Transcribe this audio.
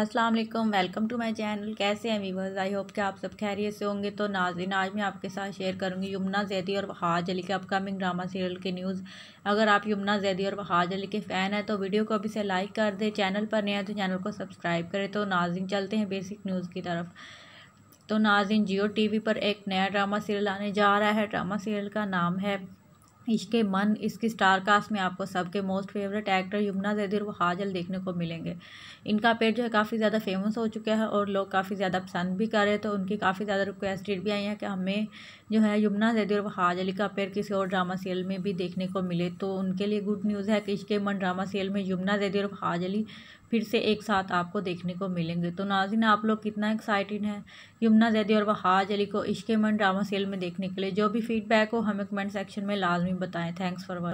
Aslam welcome to my channel कैसे हैं viewers I hope कि आप सब खैरियत से होंगे तो नाजिन आज मैं आपके साथ शेयर करूंगी यमुना जैदी और वहाज अली के अपकमिंग ड्रामा सीरियल के न्यूज़ अगर आप यमुना जैदी और वहाज अली के फ़ैन हैं तो वीडियो को अभी से लाइक कर दें चैनल पर नया तो चैनल को सब्सक्राइब करें तो नाजिन चलते हैं बेसिक न्यूज़ की तरफ तो नाजिन जियो टी पर एक नया ड्रामा सीरियल आने जा रहा है ड्रामा सीरियल का नाम है इसके मन इसकी स्टार कास्ट में आपको सबके most favourite actor Yumna Zaidi व हाजल देखने को मिलेंगे इनका पेट जो है काफ़ी ज़्यादा फेमस हो चुका है और लोग काफ़ी ज़्यादा पसंद भी कर रहे हैं तो उनकी काफ़ी ज़्यादा रिक्वेस्टेड भी आई हैं कि हमें जो है यमुना जैदी व हाजल का पेड़ किसी और ड्रामा सीरियल में भी देखने को मिले तो उनके लिए गुड न्यूज़ है कि इसके मन ड्रामा सीरियल में यमुना जदीर व हाजल फिर से एक साथ आपको देखने को मिलेंगे तो नाजिन आप लोग कितना एक्साइटेड हैं यमुना जैदी और वहाज अली को इश्के मन ड्रामा सीरियल में देखने के लिए जो भी फीडबैक हो हमें कमेंट सेक्शन में लाजमी में बताएं थैंक्स फॉर